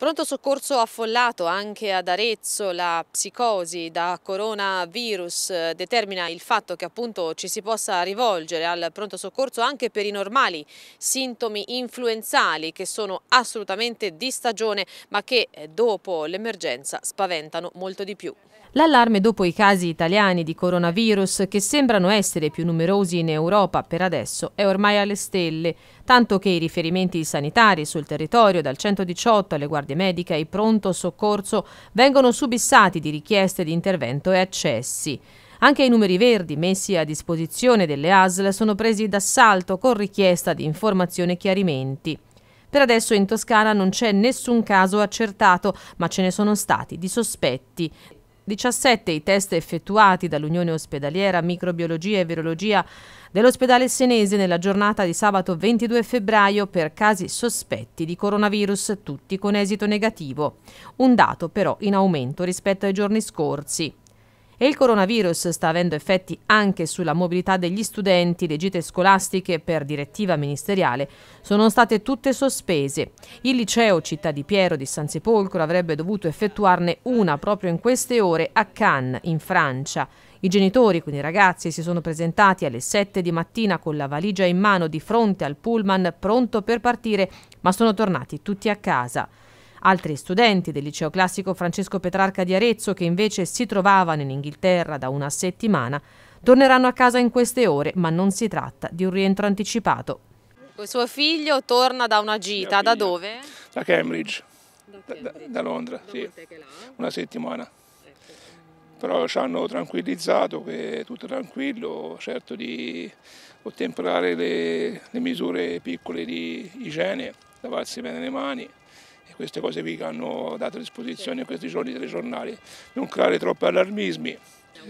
Pronto soccorso affollato anche ad Arezzo, la psicosi da coronavirus eh, determina il fatto che appunto ci si possa rivolgere al pronto soccorso anche per i normali sintomi influenzali che sono assolutamente di stagione ma che eh, dopo l'emergenza spaventano molto di più. L'allarme dopo i casi italiani di coronavirus che sembrano essere più numerosi in Europa per adesso è ormai alle stelle tanto che i riferimenti sanitari sul territorio dal 118 alle guardie mediche e pronto soccorso vengono subissati di richieste di intervento e accessi. Anche i numeri verdi messi a disposizione delle ASL sono presi d'assalto con richiesta di informazioni e chiarimenti. Per adesso in Toscana non c'è nessun caso accertato, ma ce ne sono stati di sospetti. 17 i test effettuati dall'Unione Ospedaliera Microbiologia e Virologia dell'ospedale senese nella giornata di sabato 22 febbraio per casi sospetti di coronavirus, tutti con esito negativo. Un dato però in aumento rispetto ai giorni scorsi e il coronavirus sta avendo effetti anche sulla mobilità degli studenti, le gite scolastiche per direttiva ministeriale sono state tutte sospese. Il liceo Città di Piero di San Sepolcro avrebbe dovuto effettuarne una proprio in queste ore a Cannes, in Francia. I genitori, quindi i ragazzi, si sono presentati alle 7 di mattina con la valigia in mano di fronte al pullman pronto per partire, ma sono tornati tutti a casa. Altri studenti del liceo classico Francesco Petrarca di Arezzo, che invece si trovavano in Inghilterra da una settimana, torneranno a casa in queste ore, ma non si tratta di un rientro anticipato. Il suo figlio torna da una gita, da dove? Da Cambridge, da, da, da Londra, da sì. una settimana. Ecco. Però ci hanno tranquillizzato che è tutto tranquillo, certo di ottemperare le, le misure piccole di igiene, lavarsi bene le mani e queste cose qui che hanno dato a disposizione in questi giorni i telegiornali. Non creare troppi allarmismi.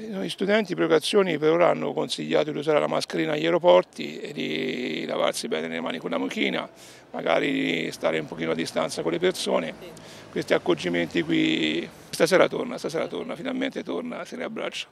Noi studenti preoccupazioni per ora hanno consigliato di usare la mascherina agli aeroporti e di lavarsi bene le mani con la mochina, magari di stare un pochino a distanza con le persone. Questi accorgimenti qui stasera torna, stasera torna, finalmente torna, se ne abbraccia.